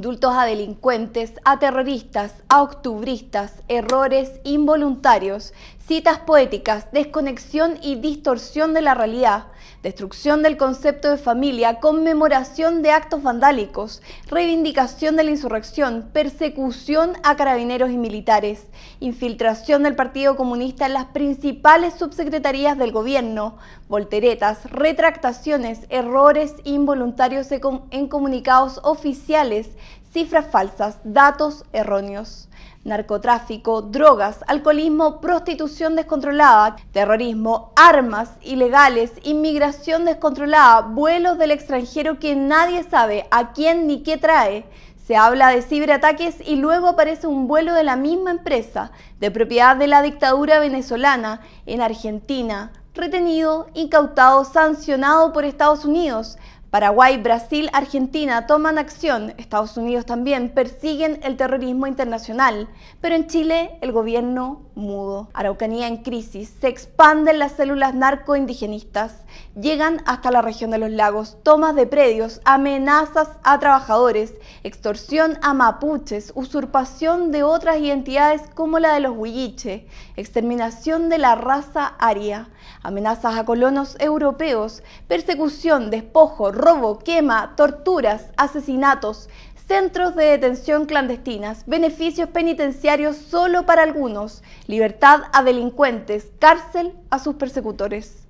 indultos a delincuentes, a terroristas, a octubristas, errores involuntarios, citas poéticas, desconexión y distorsión de la realidad, destrucción del concepto de familia, conmemoración de actos vandálicos, reivindicación de la insurrección, persecución a carabineros y militares, infiltración del Partido Comunista en las principales subsecretarías del gobierno, volteretas, retractaciones, errores involuntarios en comunicados oficiales, cifras falsas, datos erróneos, narcotráfico, drogas, alcoholismo, prostitución descontrolada, terrorismo, armas ilegales, inmigración descontrolada, vuelos del extranjero que nadie sabe a quién ni qué trae. Se habla de ciberataques y luego aparece un vuelo de la misma empresa, de propiedad de la dictadura venezolana, en Argentina, retenido, incautado, sancionado por Estados Unidos, Paraguay, Brasil, Argentina toman acción, Estados Unidos también persiguen el terrorismo internacional, pero en Chile el gobierno mudo. Araucanía en crisis, se expanden las células narcoindigenistas, llegan hasta la región de los lagos, tomas de predios, amenazas a trabajadores, extorsión a mapuches, usurpación de otras identidades como la de los huilliche, exterminación de la raza aria, amenazas a colonos europeos, persecución, despojo, robo, quema, torturas, asesinatos, Centros de detención clandestinas, beneficios penitenciarios solo para algunos, libertad a delincuentes, cárcel a sus persecutores.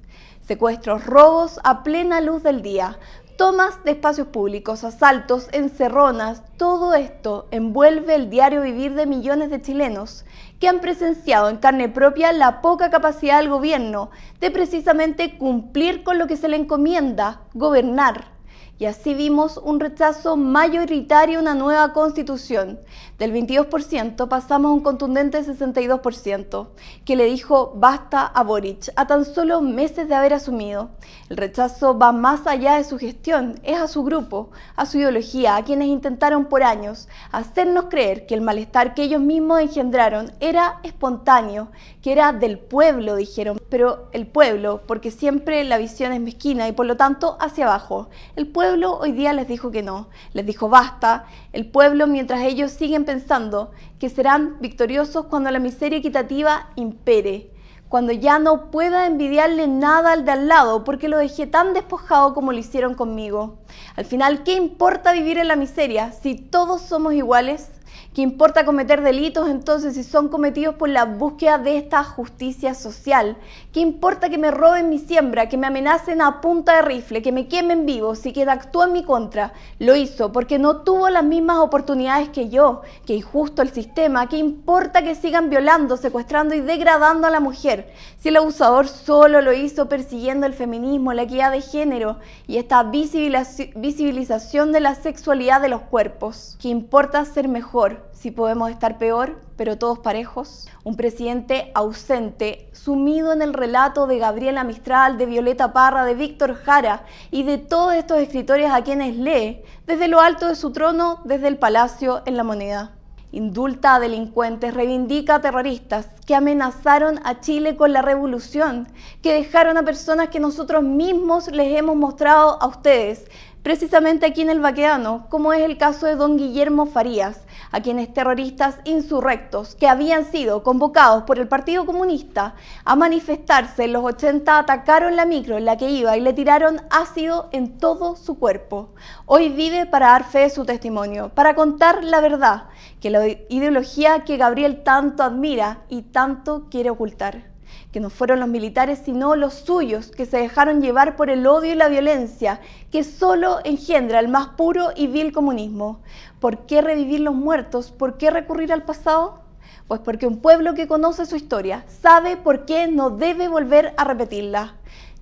Secuestros, robos a plena luz del día, tomas de espacios públicos, asaltos, encerronas, todo esto envuelve el diario vivir de millones de chilenos que han presenciado en carne propia la poca capacidad del gobierno de precisamente cumplir con lo que se le encomienda, gobernar y así vimos un rechazo mayoritario a una nueva constitución. Del 22% pasamos a un contundente 62%, que le dijo basta a Boric, a tan solo meses de haber asumido. El rechazo va más allá de su gestión, es a su grupo, a su ideología, a quienes intentaron por años hacernos creer que el malestar que ellos mismos engendraron era espontáneo, que era del pueblo, dijeron pero el pueblo, porque siempre la visión es mezquina y por lo tanto hacia abajo. El pueblo hoy día les dijo que no, les dijo basta. El pueblo, mientras ellos siguen pensando que serán victoriosos cuando la miseria equitativa impere, cuando ya no pueda envidiarle nada al de al lado, porque lo dejé tan despojado como lo hicieron conmigo. Al final, ¿qué importa vivir en la miseria si todos somos iguales? ¿Qué importa cometer delitos entonces si son cometidos por la búsqueda de esta justicia social? ¿Qué importa que me roben mi siembra, que me amenacen a punta de rifle, que me quemen vivo si queda actúa en mi contra lo hizo porque no tuvo las mismas oportunidades que yo? ¿Qué injusto el sistema? ¿Qué importa que sigan violando, secuestrando y degradando a la mujer si el abusador solo lo hizo persiguiendo el feminismo, la equidad de género y esta visibilización de la sexualidad de los cuerpos? ¿Qué importa ser mejor? si podemos estar peor, pero todos parejos. Un presidente ausente, sumido en el relato de Gabriela Mistral, de Violeta Parra, de Víctor Jara y de todos estos escritores a quienes lee desde lo alto de su trono, desde el palacio en la moneda. Indulta a delincuentes, reivindica a terroristas que amenazaron a Chile con la revolución, que dejaron a personas que nosotros mismos les hemos mostrado a ustedes Precisamente aquí en el vaqueano, como es el caso de don Guillermo Farías, a quienes terroristas insurrectos que habían sido convocados por el Partido Comunista a manifestarse en los 80 atacaron la micro en la que iba y le tiraron ácido en todo su cuerpo. Hoy vive para dar fe de su testimonio, para contar la verdad, que la ideología que Gabriel tanto admira y tanto quiere ocultar que no fueron los militares sino los suyos que se dejaron llevar por el odio y la violencia que solo engendra el más puro y vil comunismo. ¿Por qué revivir los muertos? ¿Por qué recurrir al pasado? Pues porque un pueblo que conoce su historia sabe por qué no debe volver a repetirla.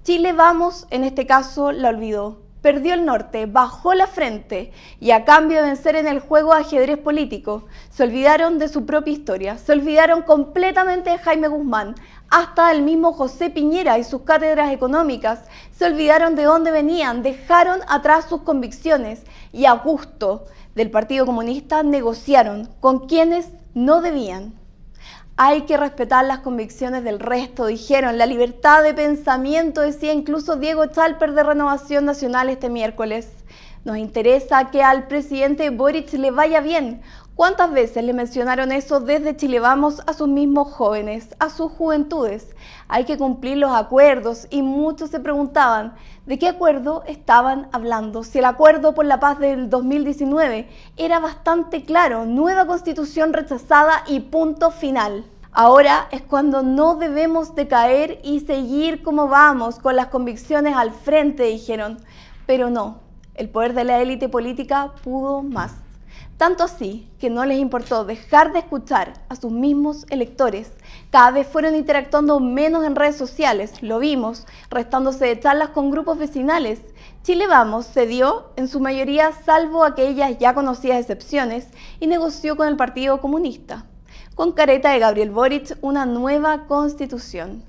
Chile Vamos, en este caso, la olvidó perdió el norte, bajó la frente y a cambio de vencer en el juego ajedrez político, se olvidaron de su propia historia, se olvidaron completamente de Jaime Guzmán, hasta el mismo José Piñera y sus cátedras económicas, se olvidaron de dónde venían, dejaron atrás sus convicciones y a gusto del Partido Comunista negociaron con quienes no debían. Hay que respetar las convicciones del resto, dijeron. La libertad de pensamiento, decía incluso Diego Chalper de Renovación Nacional este miércoles. Nos interesa que al presidente Boric le vaya bien. ¿Cuántas veces le mencionaron eso desde Chile Vamos a sus mismos jóvenes, a sus juventudes? Hay que cumplir los acuerdos y muchos se preguntaban de qué acuerdo estaban hablando. Si el acuerdo por la paz del 2019 era bastante claro, nueva constitución rechazada y punto final. Ahora es cuando no debemos decaer y seguir como vamos, con las convicciones al frente, dijeron. Pero no, el poder de la élite política pudo más. Tanto así que no les importó dejar de escuchar a sus mismos electores. Cada vez fueron interactuando menos en redes sociales, lo vimos, restándose de charlas con grupos vecinales. Chile Vamos cedió en su mayoría, salvo aquellas ya conocidas excepciones, y negoció con el Partido Comunista. Con careta de Gabriel Boric, una nueva constitución.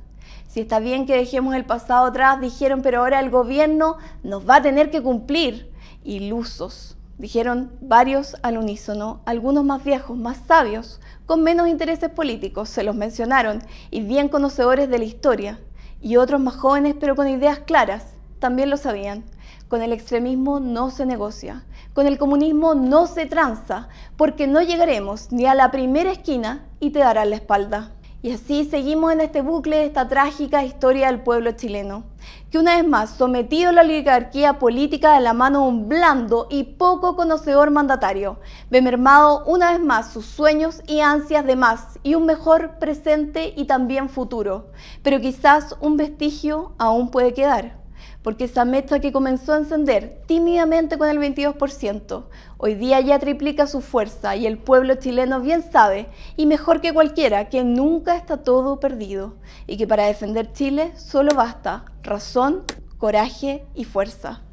Si está bien que dejemos el pasado atrás, dijeron, pero ahora el gobierno nos va a tener que cumplir. Ilusos dijeron varios al unísono, algunos más viejos, más sabios, con menos intereses políticos, se los mencionaron, y bien conocedores de la historia, y otros más jóvenes pero con ideas claras, también lo sabían. Con el extremismo no se negocia, con el comunismo no se tranza, porque no llegaremos ni a la primera esquina y te darán la espalda. Y así seguimos en este bucle de esta trágica historia del pueblo chileno, que una vez más, sometido a la oligarquía política de la mano de un blando y poco conocedor mandatario, ve mermado una vez más sus sueños y ansias de más y un mejor presente y también futuro. Pero quizás un vestigio aún puede quedar porque esa meta que comenzó a encender tímidamente con el 22%, hoy día ya triplica su fuerza y el pueblo chileno bien sabe, y mejor que cualquiera, que nunca está todo perdido y que para defender Chile solo basta razón, coraje y fuerza.